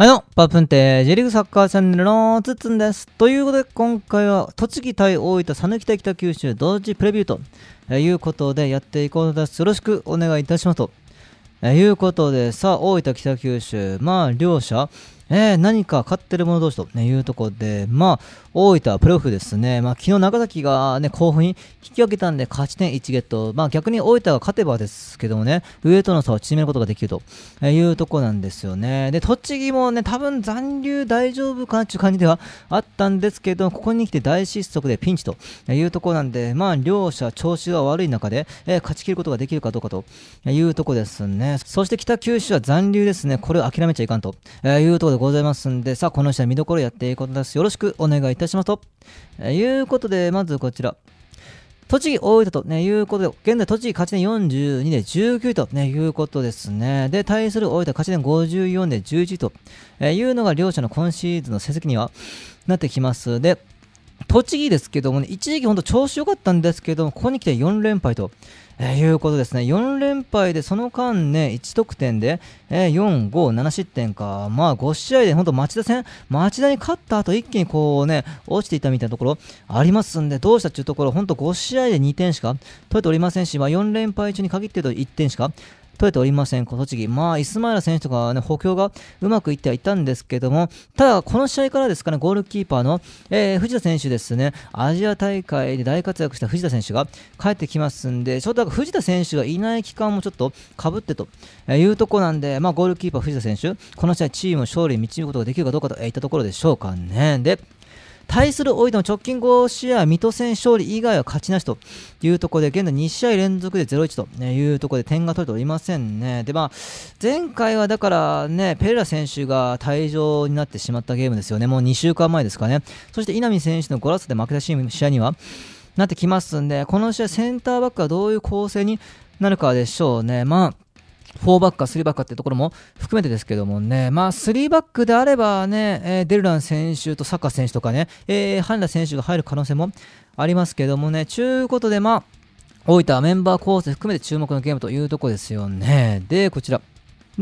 はいどうも、パプンテェリーグサッカーチャンネルのつつんです。ということで、今回は栃木対大分、讃岐対北九州、同時プレビューということでやっていこうとです。よろしくお願いいたしますと。いうことで、さあ、大分、北九州、まあ、両者、えー、何か買ってる者同士と、ね、いうところで、まあ、大分はプロフですね、まあ、昨日長崎が、ね、甲府に引き分けたんで勝ち点1ゲット、まあ、逆に大分が勝てばですけどもね、上との差を縮めることができるというところなんですよね。で、栃木もね、多分残留大丈夫かなという感じではあったんですけど、ここに来て大失速でピンチというところなんで、まあ、両者調子が悪い中で、えー、勝ち切ることができるかどうかというところですね。そして北九州は残留ですね、これを諦めちゃいかんというところでございますんで、さあ、この人は見どころやっていくことです。よろしくお願いいたしますと。えー、いうことで、まずこちら。栃木、大分と、ね、いうことで、現在栃木勝ち点42で19と、ね、いうことですね。で、対する大分勝ち点54で11と、えー、いうのが両者の今シーズンの成績にはなってきます。で、栃木ですけども、ね、一時期本当調子良かったんですけども、ここに来て4連敗と、えー、いうことですね。4連敗で、その間ね、1得点で、えー、4、5、7失点か。まあ5試合で本当町田戦、町田に勝った後一気にこうね、落ちていたみたいなところありますんで、どうしたっていうところ、本当5試合で2点しか取れておりませんし、まあ4連敗中に限って言うと1点しか取れておりません、栃木。まあ、イスマイラ選手とかね、補強がうまくいってはいたんですけども、ただ、この試合からですかね、ゴールキーパーの、えー、藤田選手ですね、アジア大会で大活躍した藤田選手が帰ってきますんで、ちょっと藤田選手がいない期間もちょっとかぶってというとこなんで、まあ、ゴールキーパー藤田選手、この試合チームを勝利に導くことができるかどうかといったところでしょうかね。で、対する大分の直近5試合、水戸戦勝利以外は勝ちなしというところで、現在2試合連続で0-1というところで点が取れておりませんね。で、まあ、前回はだからね、ペレラ選手が退場になってしまったゲームですよね。もう2週間前ですかね。そして稲見選手の5ラスで負けた試合には、なってきますんで、この試合センターバックはどういう構成になるかでしょうね。まあ4バックか3バックかっていうところも含めてですけどもね、まあ、3バックであればね、えー、デルラン選手とサッカー選手とかね、えー、羽田選手が入る可能性もありますけどもね、ちゅうことで、まあ、大分メンバー構成含めて注目のゲームというところですよね。で、こちら。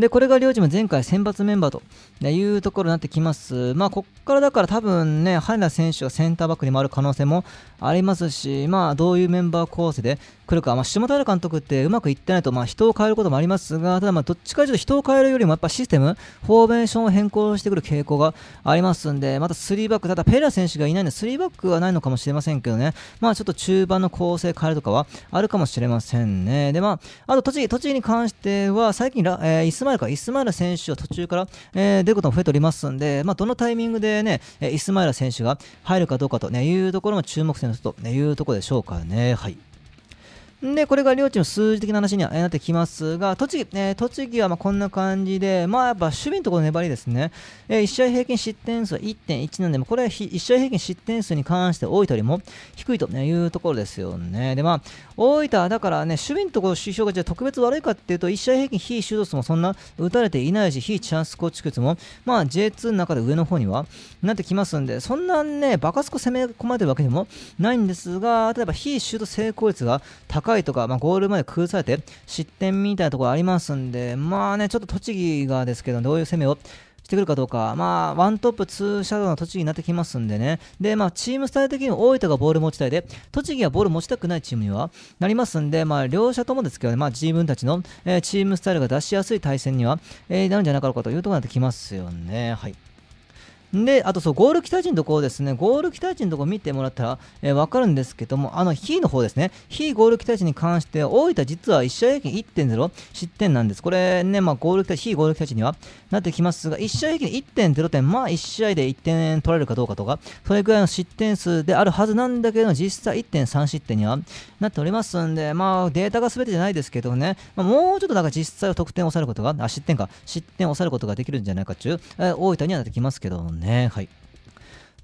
で、これが両チーム前回選抜メンバーというところになってきます。まあ、こっからだから多分ね、羽田選手がセンターバックに回る可能性もありますし、まあ、どういうメンバー構成で来るか、まあ、下平監督ってうまくいってないと、まあ、人を変えることもありますが、ただ、まどっちかというと人を変えるよりも、やっぱシステム、フォーメーションを変更してくる傾向がありますんで、また3バック、ただ、ペラ選手がいないので、3バックはないのかもしれませんけどね、まあ、ちょっと中盤の構成変えるとかはあるかもしれませんね。で、まあ、あと栃木、栃木に関しては、最近ら、えー、マイルか、イスマイラ選手は途中から、えー、出ることも増えておりますんで、まあ、どのタイミングでね、イスマイラ選手が入るかどうかと、ね、いうところも注目点というところでしょうかね。はいで、これが両チーム数字的な話にはなってきますが、栃木,、えー、栃木はまこんな感じで、まあ、やっぱ守備のところの粘りですね、えー、1試合平均失点数は1.1なんで、これは1試合平均失点数に関して大分よりも低いというところですよね。で、まあ、大分はだからね、守備のところ指標がじゃ特別悪いかっていうと、1試合平均非シュート数もそんな打たれていないし、非チャンス構築率も、まあ、J2 の中で上の方にはなってきますんで、そんなね、バカスコ攻め込まれてるわけでもないんですが、例えば非シュート成功率が高い回とか、まあ、ゴール前崩されて失点みたいなところありますんで、まあね、ちょっと栃木がですけど、どういう攻めをしてくるかどうか、まあ、ワントップ、ツーシャドウの栃木になってきますんでね、で、まあ、チームスタイル的に大分がボール持ちたいで、栃木はボール持ちたくないチームにはなりますんで、まあ、両者ともですけどね、まあ、自分たちの、えー、チームスタイルが出しやすい対戦には、えー、なるんじゃなかろうかというところになってきますよね。はい。で、あとそう、ゴール北地のところですね、ゴール北地のところ見てもらったら、えー、わかるんですけども、あの、非の方ですね、非ゴール北地に関して、大分実は1試合平均1.0失点なんです。これね、まあ、ゴール北、非ゴール北地にはなってきますが、1試合平均1.0点、まあ、1試合で1点取られるかどうかとか、それぐらいの失点数であるはずなんだけど、実際1.3失点にはなっておりますんで、まあ、データが全てじゃないですけどね、まあ、もうちょっとなんか実際は得点を抑えることが、あ、失点か、失点を抑えることができるんじゃないかっちゅう、えー、大分にはなってきますけどもね。ねはい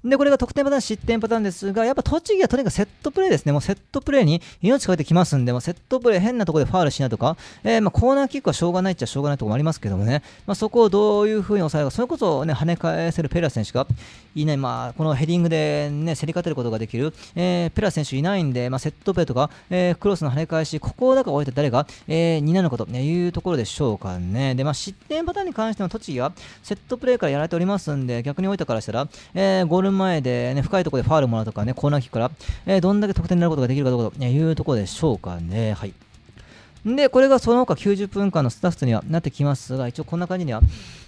で、これが得点パターン、失点パターンですが、やっぱ栃木はとにかくセットプレーですね。もうセットプレーに命かけてきますんで、もうセットプレー変なところでファールしないとか、えー、まコーナーキックはしょうがないっちゃしょうがないところもありますけどもね、まあ、そこをどういうふうに抑えるか、それこそね、跳ね返せるペラ選手がいない、まあ、このヘディングでね、競り勝てることができる、えー、ペラ選手いないんで、まあ、セットプレーとか、えー、クロスの跳ね返し、ここをだから終えて誰が、え担うことと、ね、いうところでしょうかね。で、まあ、失点パターンに関しても栃木はセットプレーからやられておりますんで、逆に大分からしたら、えゴール前で、ね、深いところでファールもらうとかね、コーナーキックから、えー、どんだけ得点になることができるかどうかというところでしょうかね。はい。で、これがその他90分間のスタッフにはなってきますが、一応こんな感じには、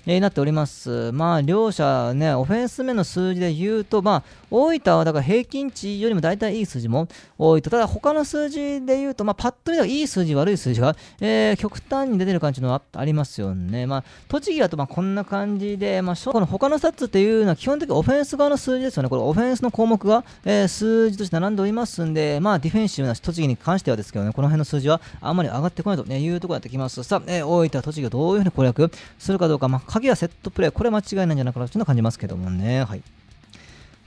えー、なっております。まあ、両者ね、オフェンス目の数字で言うと、まあ、大分はだから平均値よりも大体いい数字も多いと、ただ他の数字で言うと、まあ、パッと見たらいい数字、悪い数字が、えー、極端に出てる感じのはありますよね。まあ、栃木だとまあこんな感じで、まあ、この他のスタッツっていうのは基本的にオフェンス側の数字ですよね。これオフェンスの項目が、えー、数字として並んでおりますんで、まあ、ディフェンシブな栃木に関してはですけどね、この辺の数字はあんまり上がってこないというところになってきます。さあ、えー、大分、栃木がどういうふうに攻略するかどうか、まあ鍵はセットプレー、これ間違いないんじゃないかなというのは感じますけどもね。はい。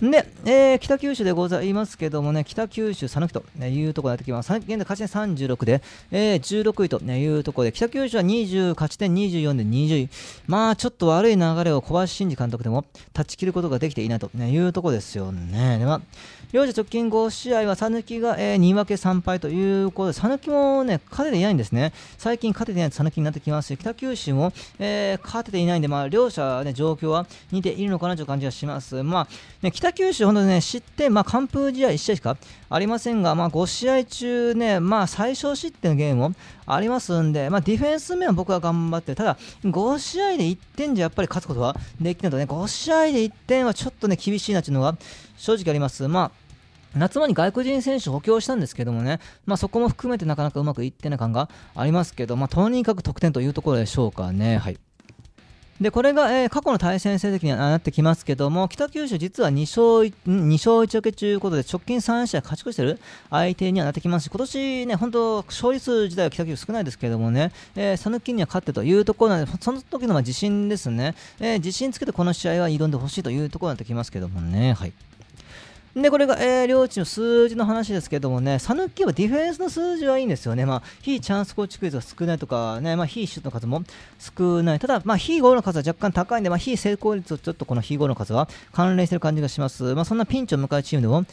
で、えー、北九州でございますけどもね、北九州讃岐というところにってきます。現在勝ち点36で、えー、16位というところで、北九州は20、勝ち点24で20位。まあ、ちょっと悪い流れを小林慎二監督でも断ち切ることができていないというところですよね。では、両者直近5試合は讃岐が、えー、2分け3敗ということで、讃岐もね、勝てていないんですね。最近勝てていない讃岐になってきますし、北九州も、えー、勝てていないんで、まあ、両者ね、状況は似ているのかなという感じがします。まあ、ね、北北九州、本当ね、失点、まあ、完封試合1試合しかありませんが、まあ、5試合中ね、まあ、最小失点のゲームもありますんで、まあ、ディフェンス面は僕は頑張って、ただ、5試合で1点じゃやっぱり勝つことはできないので、ね、5試合で1点はちょっとね、厳しいなというのが正直あります。まあ夏場に外国人選手補強したんですけどもね、まあ、そこも含めてなかなかうまくいってない感がありますけど、まあ、とにかく得点というところでしょうかね。はいでこれが、えー、過去の対戦成績にはなってきますけども北九州、実は2勝 ,2 勝1分けということで直近3試合勝ち越してる相手にはなってきますし今年ね、本当勝率自体は北九州少ないですけどもね讃岐、えー、には勝ってというところなのでその時のまあ自信ですね、えー、自信つけてこの試合は挑んでほしいというところになってきますけどもね。はいでこれが、えー、両チーム数字の話ですけどもね、讃岐はディフェンスの数字はいいんですよね、まあ、非チャンス構築率が少ないとか、ね、まあ、非シュートの数も少ない、ただ、まあ、非ゴールの数は若干高いんで、まあ、非成功率をちょっとこの非ゴールの数は関連してる感じがします、まあ、そんなピンチを迎えるチームでも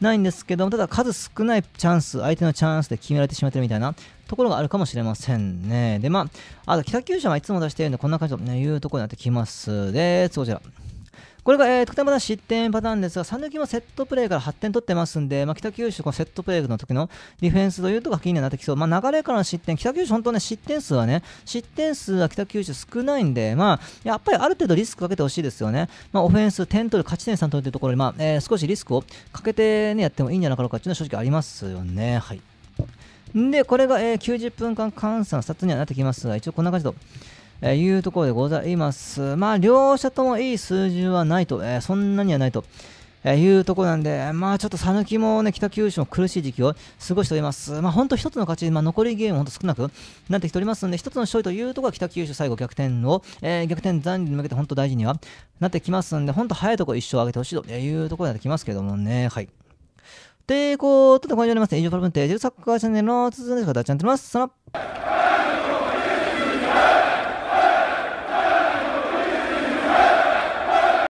ないんですけども、ただ数少ないチャンス、相手のチャンスで決められてしまってるみたいなところがあるかもしれませんね。で、まあ、あと北九州はいつも出しているんで、こんな感じというところになってきます。で、こちら。これが、えー、得点まだ失点パターンですが、三抜もセットプレーから8点取ってますんで、まあ、北九州、このセットプレーの時のディフェンスというとが気になってきそう、まあ、流れからの失点、北九州、本当ね、失点数はね、失点数は北九州少ないんで、まあ、やっぱりある程度リスクかけてほしいですよね、まあ、オフェンス、点取る、勝ち点3取るというところに、まあえー、少しリスクをかけて、ね、やってもいいんじゃなかろうかっていうのは正直ありますよね。はいで、これが、えー、90分間換算、2つにはなってきますが、一応こんな感じと。えー、いうところでございます。まあ、両者ともいい数字はないと、えー、そんなにはないと。えー、いうとこなんで、まあちょっと讃岐もね、北九州も苦しい時期を過ごしております。まあ本当一つの勝ち、まあ残りゲームほんと少なくなってきておりますので、一つの勝利というところは北九州最後逆転を、えー、逆転残留に向けて本当大事にはなってきますんで、本当早いところ一勝上げてほしいというところになってきますけどもね、はい。ということで、これになりますね。以上、プロブンテージ、サッカーチャンネルの続きですが、ダチャンとなります。さのら。